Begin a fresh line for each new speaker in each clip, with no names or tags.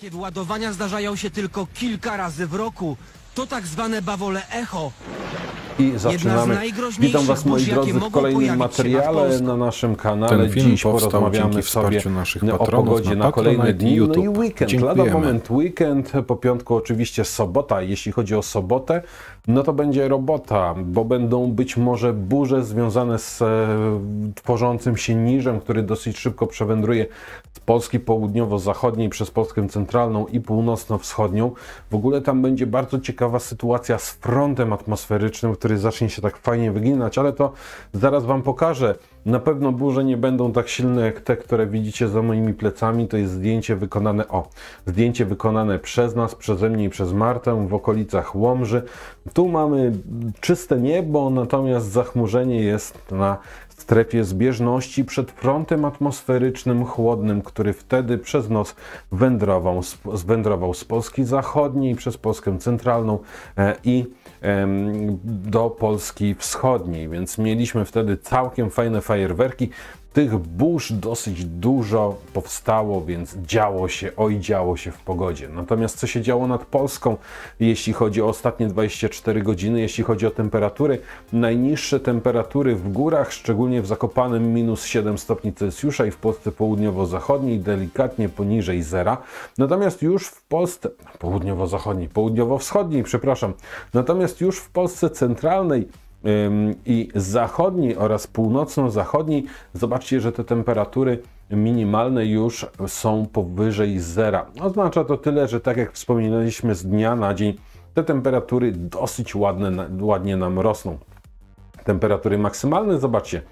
Takie ładowania zdarzają się tylko kilka razy w roku. To tak zwane bawole echo. I zaczynamy. Witam Was moi drodzy w kolejnym materiale na, na naszym kanale. Ten Dziś porozmawiamy sobie naszych o pogodzie na, na kolejne dni, YouTube. no i weekend. Lada moment weekend, po piątku oczywiście sobota. Jeśli chodzi o sobotę, no to będzie robota, bo będą być może burze związane z e, tworzącym się niżem, który dosyć szybko przewędruje z Polski południowo-zachodniej przez Polskę centralną i północno-wschodnią. W ogóle tam będzie bardzo ciekawa sytuacja z frontem atmosferycznym, który zacznie się tak fajnie wyginać, ale to zaraz Wam pokażę. Na pewno burze nie będą tak silne jak te, które widzicie za moimi plecami. To jest zdjęcie wykonane o. Zdjęcie wykonane przez nas, przeze mnie i przez Martę w okolicach Łomży. Tu mamy czyste niebo, natomiast zachmurzenie jest na w strefie zbieżności przed prątem atmosferycznym chłodnym, który wtedy przez noc wędrował, wędrował z Polski Zachodniej przez Polskę Centralną e, i do Polski Wschodniej, więc mieliśmy wtedy całkiem fajne fajerwerki. Tych burz dosyć dużo powstało, więc działo się, oj działo się w pogodzie. Natomiast co się działo nad Polską, jeśli chodzi o ostatnie 24 godziny, jeśli chodzi o temperatury? Najniższe temperatury w górach, szczególnie w Zakopanem minus 7 stopni Celsjusza i w Polsce południowo-zachodniej delikatnie poniżej zera. Natomiast już w Polsce, południowo-zachodniej, południowo-wschodniej, przepraszam, natomiast już w Polsce centralnej i zachodni oraz północno-zachodni, zobaczcie, że te temperatury minimalne już są powyżej zera. Oznacza to tyle, że tak jak wspominaliśmy z dnia na dzień, te temperatury dosyć ładne, ładnie nam rosną. Temperatury maksymalne, zobaczcie,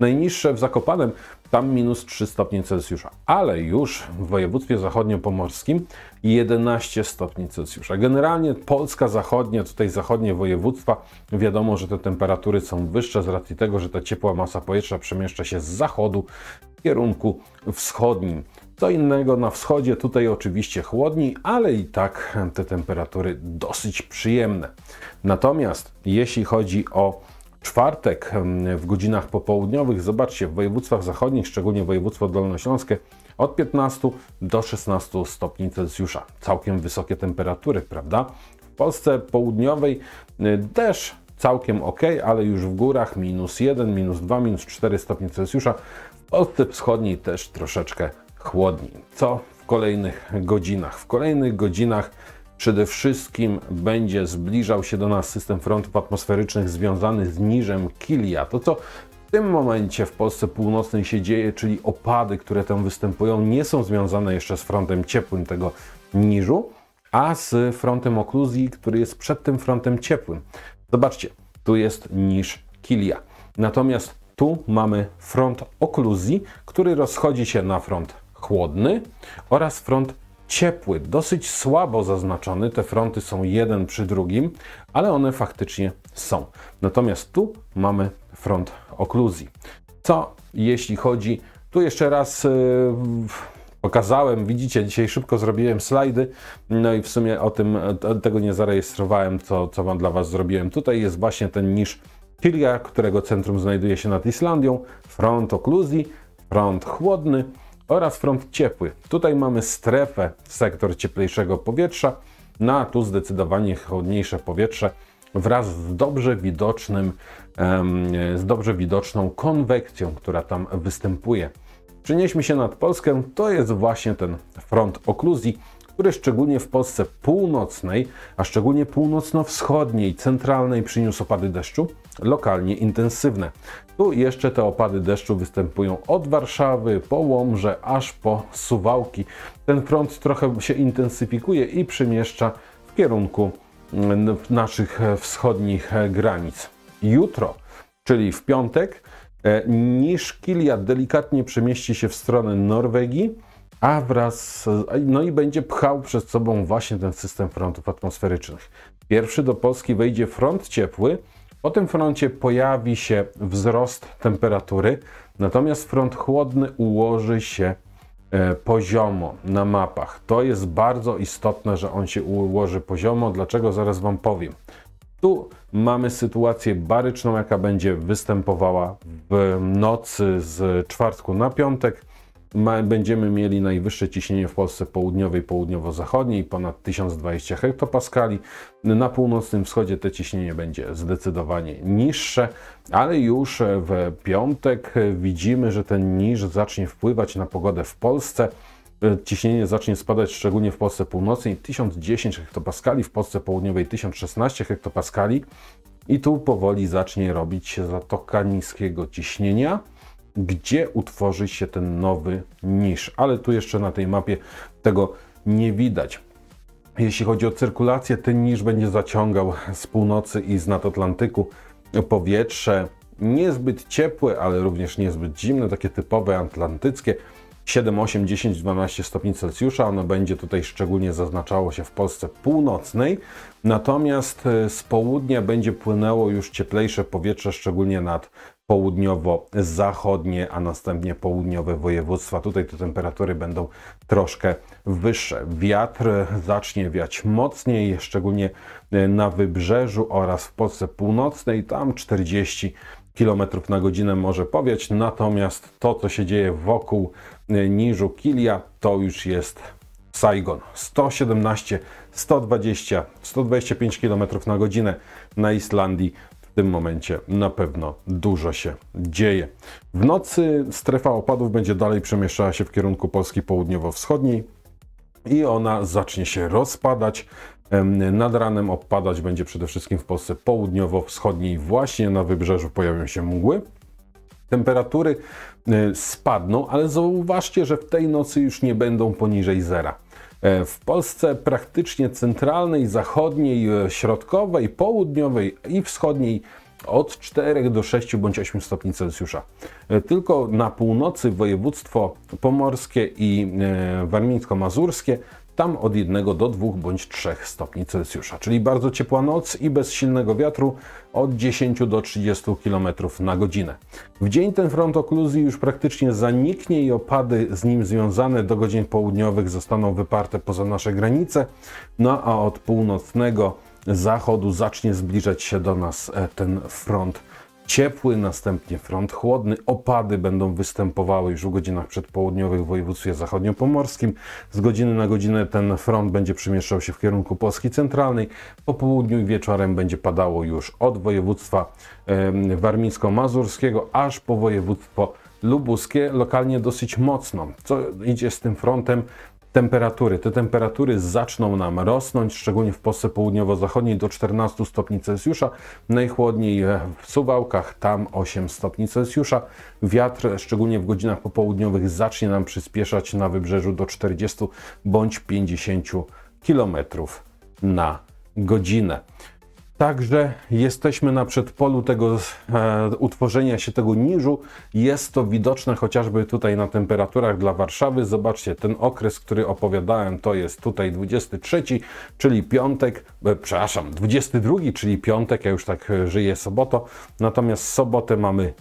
Najniższe w Zakopanem, tam minus 3 stopnie Celsjusza, ale już w województwie zachodniopomorskim 11 stopni Celsjusza. Generalnie Polska zachodnia, tutaj zachodnie województwa, wiadomo, że te temperatury są wyższe z racji tego, że ta ciepła masa powietrza przemieszcza się z zachodu w kierunku wschodnim. Co innego na wschodzie, tutaj oczywiście chłodniej, ale i tak te temperatury dosyć przyjemne. Natomiast jeśli chodzi o czwartek w godzinach popołudniowych. Zobaczcie, w województwach zachodnich, szczególnie województwo dolnośląskie, od 15 do 16 stopni Celsjusza. Całkiem wysokie temperatury, prawda? W Polsce południowej deszcz y, całkiem ok, ale już w górach minus 1, minus 2, minus 4 stopnie Celsjusza. W Polsce wschodniej też troszeczkę chłodniej. Co w kolejnych godzinach? W kolejnych godzinach Przede wszystkim będzie zbliżał się do nas system frontów atmosferycznych związany z niżem Kilia. To co w tym momencie w Polsce północnej się dzieje, czyli opady, które tam występują, nie są związane jeszcze z frontem ciepłym tego niżu, a z frontem okluzji, który jest przed tym frontem ciepłym. Zobaczcie, tu jest niż Kilia. Natomiast tu mamy front okluzji, który rozchodzi się na front chłodny oraz front ciepły, dosyć słabo zaznaczony. Te fronty są jeden przy drugim, ale one faktycznie są. Natomiast tu mamy front okluzji. Co jeśli chodzi, tu jeszcze raz yy, pokazałem, widzicie, dzisiaj szybko zrobiłem slajdy, no i w sumie o tym, e, tego nie zarejestrowałem, co, co wam dla was zrobiłem. Tutaj jest właśnie ten niż Kilia, którego centrum znajduje się nad Islandią, front okluzji, front chłodny, oraz front ciepły. Tutaj mamy strefę, sektor cieplejszego powietrza, no a tu zdecydowanie chłodniejsze powietrze wraz z dobrze widocznym, z dobrze widoczną konwekcją, która tam występuje. Przenieśmy się nad Polskę, to jest właśnie ten front okluzji, który szczególnie w Polsce północnej, a szczególnie północno-wschodniej, centralnej przyniósł opady deszczu lokalnie intensywne. Tu jeszcze te opady deszczu występują od Warszawy po Łomże aż po Suwałki. Ten front trochę się intensyfikuje i przemieszcza w kierunku mm, naszych wschodnich granic. Jutro, czyli w piątek, e, Kilia delikatnie przemieści się w stronę Norwegii, a wraz, no i będzie pchał przed sobą właśnie ten system frontów atmosferycznych. Pierwszy do Polski wejdzie front ciepły, po tym froncie pojawi się wzrost temperatury, natomiast front chłodny ułoży się e, poziomo na mapach. To jest bardzo istotne, że on się ułoży poziomo. Dlaczego? Zaraz Wam powiem. Tu mamy sytuację baryczną, jaka będzie występowała w nocy z czwartku na piątek. Ma, będziemy mieli najwyższe ciśnienie w Polsce południowej, południowo-zachodniej, ponad 1020 hektopaskali. Na północnym wschodzie to ciśnienie będzie zdecydowanie niższe, ale już w piątek widzimy, że ten niż zacznie wpływać na pogodę w Polsce ciśnienie zacznie spadać, szczególnie w Polsce Północnej 1010 hektopaskali, w Polsce Południowej 1016 hektopaskali i tu powoli zacznie robić się zatoka niskiego ciśnienia gdzie utworzy się ten nowy niż? Ale tu jeszcze na tej mapie tego nie widać. Jeśli chodzi o cyrkulację, ten niż będzie zaciągał z północy i z nadatlantyku powietrze niezbyt ciepłe, ale również niezbyt zimne, takie typowe atlantyckie. 7, 8, 10, 12 stopni Celsjusza. Ono będzie tutaj szczególnie zaznaczało się w Polsce północnej. Natomiast e, z południa będzie płynęło już cieplejsze powietrze, szczególnie nad południowo-zachodnie, a następnie południowe województwa. Tutaj te temperatury będą troszkę wyższe. Wiatr zacznie wiać mocniej, szczególnie e, na wybrzeżu oraz w Polsce północnej, tam 40 km na godzinę może powiać, natomiast to, co się dzieje wokół e, Niżu Kilia, to już jest Saigon. 117, 120, 125 km na godzinę na Islandii tym momencie na pewno dużo się dzieje. W nocy strefa opadów będzie dalej przemieszczała się w kierunku Polski południowo-wschodniej i ona zacznie się rozpadać. Nad ranem opadać będzie przede wszystkim w Polsce południowo-wschodniej. Właśnie na wybrzeżu pojawią się mgły. Temperatury y, spadną, ale zauważcie, że w tej nocy już nie będą poniżej zera. E, w Polsce praktycznie centralnej, zachodniej, e, środkowej, południowej i wschodniej od 4 do 6 bądź 8 stopni Celsjusza. E, tylko na północy województwo pomorskie i warmińsko-mazurskie tam od 1 do 2 bądź 3 stopni Celsjusza, czyli bardzo ciepła noc i bez silnego wiatru od 10 do 30 km na godzinę. W dzień ten front okluzji już praktycznie zaniknie i opady z nim związane do godzin południowych zostaną wyparte poza nasze granice, no a od północnego zachodu zacznie zbliżać się do nas e, ten front ciepły, następnie front chłodny. Opady będą występowały już w godzinach przedpołudniowych w województwie zachodniopomorskim. Z godziny na godzinę ten front będzie przemieszczał się w kierunku Polski centralnej. Po południu i wieczorem będzie padało już od województwa warmińsko-mazurskiego aż po województwo lubuskie, lokalnie dosyć mocno. Co idzie z tym frontem? Temperatury. Te temperatury zaczną nam rosnąć, szczególnie w Polsce południowo-zachodniej do 14 stopni Celsjusza, najchłodniej e, w Suwałkach, tam 8 stopni Celsjusza. Wiatr, szczególnie w godzinach popołudniowych, zacznie nam przyspieszać na wybrzeżu do 40 bądź 50 km na godzinę. Także jesteśmy na przedpolu tego e, utworzenia się tego niżu. Jest to widoczne chociażby tutaj na temperaturach dla Warszawy. Zobaczcie, ten okres, który opowiadałem, to jest tutaj 23, czyli piątek, e, przepraszam, 22, czyli piątek, ja już tak e, żyję soboto. Natomiast sobotę mamy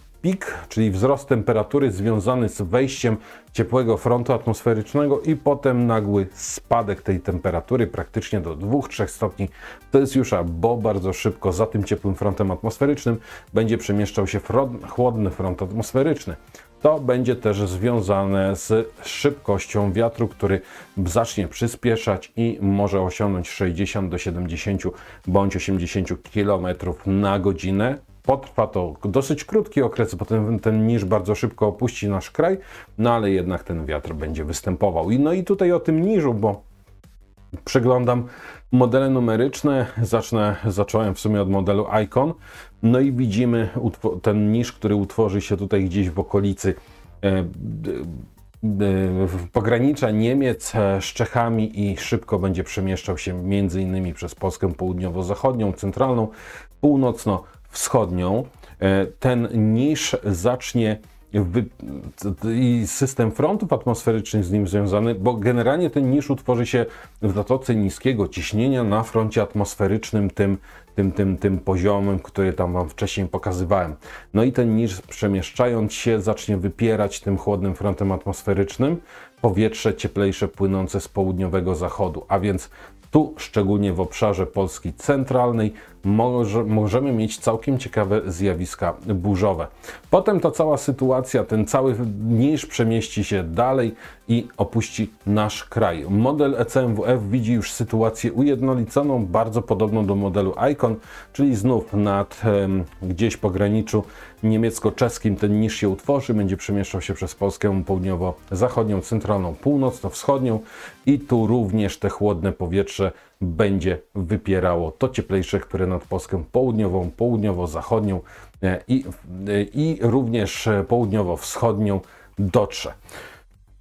czyli wzrost temperatury związany z wejściem ciepłego frontu atmosferycznego i potem nagły spadek tej temperatury praktycznie do 2-3 stopni Celsjusza, bo bardzo szybko za tym ciepłym frontem atmosferycznym będzie przemieszczał się front, chłodny front atmosferyczny. To będzie też związane z szybkością wiatru, który zacznie przyspieszać i może osiągnąć 60 do 70 bądź 80 km na godzinę Potrwa to dosyć krótki okres, potem ten, ten niż bardzo szybko opuści nasz kraj, no ale jednak ten wiatr będzie występował. I no i tutaj o tym niżu, bo przeglądam modele numeryczne. Zacznę, zacząłem w sumie od modelu Icon. No i widzimy ten niż, który utworzy się tutaj gdzieś w okolicy e, e pogranicza Niemiec e, z Czechami i szybko będzie przemieszczał się między innymi przez Polskę południowo-zachodnią, centralną, północno wschodnią, e, ten niż zacznie i system frontów atmosferycznych z nim związany, bo generalnie ten niż utworzy się w zatoce niskiego ciśnienia na froncie atmosferycznym, tym, tym, tym, tym poziomem, który tam Wam wcześniej pokazywałem. No i ten niż przemieszczając się zacznie wypierać tym chłodnym frontem atmosferycznym powietrze cieplejsze płynące z południowego zachodu, a więc tu szczególnie w obszarze Polski centralnej może, możemy mieć całkiem ciekawe zjawiska burzowe. Potem ta cała sytuacja, ten cały niż przemieści się dalej i opuści nasz kraj. Model ECMWF widzi już sytuację ujednoliconą, bardzo podobną do modelu ICON, czyli znów nad gdzieś gdzieś graniczu niemiecko-czeskim ten niż się utworzy, będzie przemieszczał się przez Polskę południowo-zachodnią, centralną, północno-wschodnią i tu również te chłodne powietrze będzie wypierało to cieplejsze, które nad Polską południową, południowo-zachodnią e, i, e, i również południowo-wschodnią dotrze.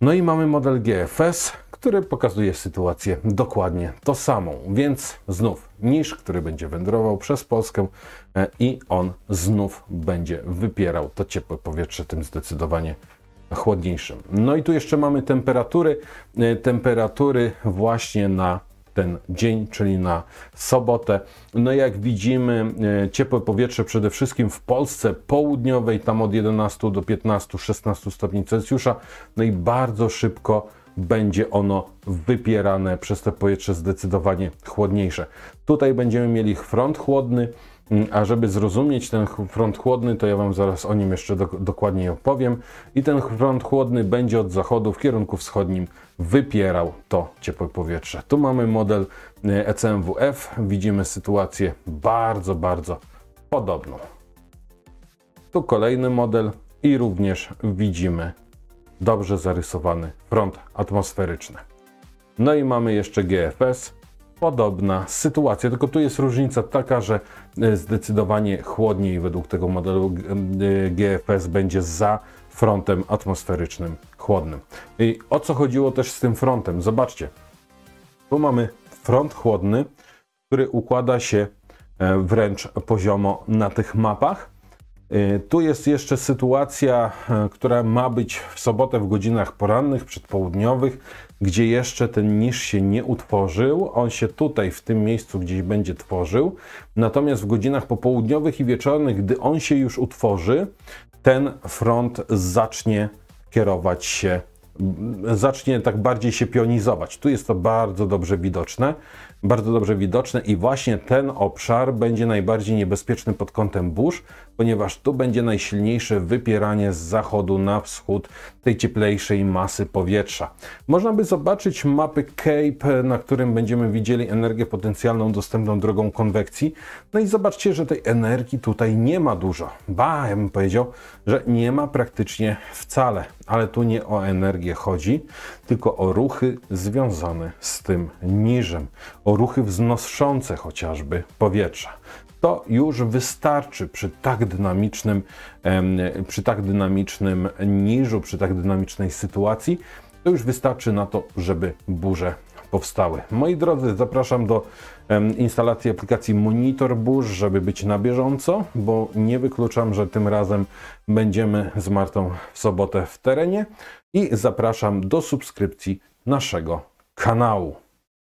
No i mamy model GFS, który pokazuje sytuację dokładnie to samą, więc znów niż, który będzie wędrował przez Polskę e, i on znów będzie wypierał to ciepłe powietrze, tym zdecydowanie chłodniejszym. No i tu jeszcze mamy temperatury, temperatury właśnie na ten dzień, czyli na sobotę. No jak widzimy, e, ciepłe powietrze przede wszystkim w Polsce południowej, tam od 11 do 15, 16 stopni Celsjusza, no i bardzo szybko będzie ono wypierane przez te powietrze zdecydowanie chłodniejsze. Tutaj będziemy mieli front chłodny, Mm, a żeby zrozumieć ten front chłodny, to ja Wam zaraz o nim jeszcze do, dokładniej opowiem. I ten front chłodny będzie od zachodu w kierunku wschodnim wypierał to ciepłe powietrze. Tu mamy model y, ECMWF. Widzimy sytuację bardzo, bardzo podobną. Tu kolejny model i również widzimy dobrze zarysowany front atmosferyczny. No i mamy jeszcze GFS, podobna sytuacja, tylko tu jest różnica taka, że e, zdecydowanie chłodniej według tego modelu GFS e, będzie za frontem atmosferycznym chłodnym. I o co chodziło też z tym frontem? Zobaczcie, tu mamy front chłodny, który układa się e, wręcz poziomo na tych mapach. Tu jest jeszcze sytuacja, która ma być w sobotę w godzinach porannych, przedpołudniowych gdzie jeszcze ten niż się nie utworzył. On się tutaj, w tym miejscu gdzieś będzie tworzył. Natomiast w godzinach popołudniowych i wieczornych, gdy on się już utworzy, ten front zacznie kierować się zacznie tak bardziej się pionizować. Tu jest to bardzo dobrze widoczne bardzo dobrze widoczne i właśnie ten obszar będzie najbardziej niebezpieczny pod kątem burz, ponieważ tu będzie najsilniejsze wypieranie z zachodu na wschód tej cieplejszej masy powietrza. Można by zobaczyć mapy Cape, na którym będziemy widzieli energię potencjalną dostępną drogą konwekcji. No i zobaczcie, że tej energii tutaj nie ma dużo. Ba, ja bym powiedział, że nie ma praktycznie wcale. Ale tu nie o energię chodzi, tylko o ruchy związane z tym niżem. O ruchy wznoszące chociażby powietrza. To już wystarczy przy tak dynamicznym, przy tak dynamicznym niżu, przy tak dynamicznej sytuacji, to już wystarczy na to, żeby burze powstały. Moi drodzy, zapraszam do instalacji aplikacji Monitor Burz, żeby być na bieżąco, bo nie wykluczam, że tym razem będziemy z Martą w sobotę w terenie i zapraszam do subskrypcji naszego kanału.